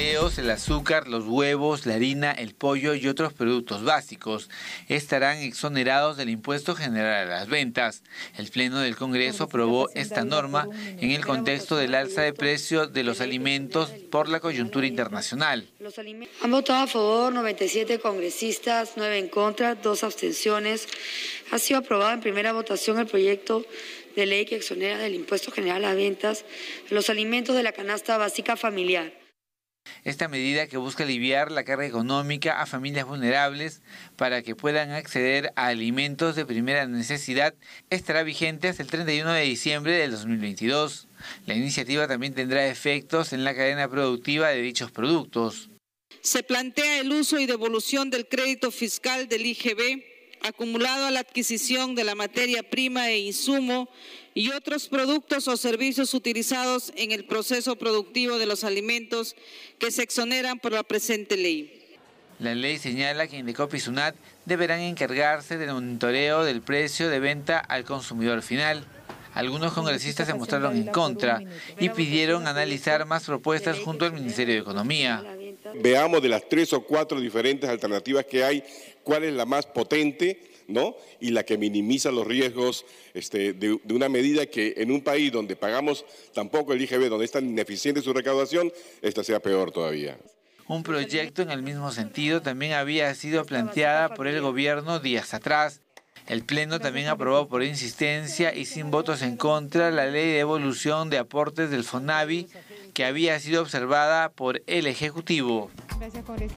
el azúcar, los huevos, la harina, el pollo y otros productos básicos estarán exonerados del impuesto general a las ventas. El Pleno del Congreso aprobó esta norma en el contexto pues, del alza de precios de los alimentos por la coyuntura internacional. Han votado a favor 97 congresistas, 9 en contra, 2 abstenciones. Ha sido aprobado en primera votación el proyecto de ley que exonera del impuesto general a las ventas los alimentos de la canasta básica familiar. Esta medida que busca aliviar la carga económica a familias vulnerables para que puedan acceder a alimentos de primera necesidad estará vigente hasta el 31 de diciembre del 2022. La iniciativa también tendrá efectos en la cadena productiva de dichos productos. Se plantea el uso y devolución del crédito fiscal del IGB acumulado a la adquisición de la materia prima e insumo y otros productos o servicios utilizados en el proceso productivo de los alimentos que se exoneran por la presente ley. La ley señala que Indecopi y Sunat deberán encargarse del monitoreo del precio de venta al consumidor final. Algunos congresistas se mostraron en contra y pidieron analizar más propuestas junto al Ministerio de Economía. Veamos de las tres o cuatro diferentes alternativas que hay, cuál es la más potente, ¿no? Y la que minimiza los riesgos este, de, de, una medida que en un país donde pagamos tampoco el IGB, donde es tan ineficiente su recaudación, esta sea peor todavía. Un proyecto en el mismo sentido también había sido planteada por el gobierno días atrás. El Pleno también aprobó por insistencia y sin votos en contra la ley de evolución de aportes del FONAVI que había sido observada por el Ejecutivo.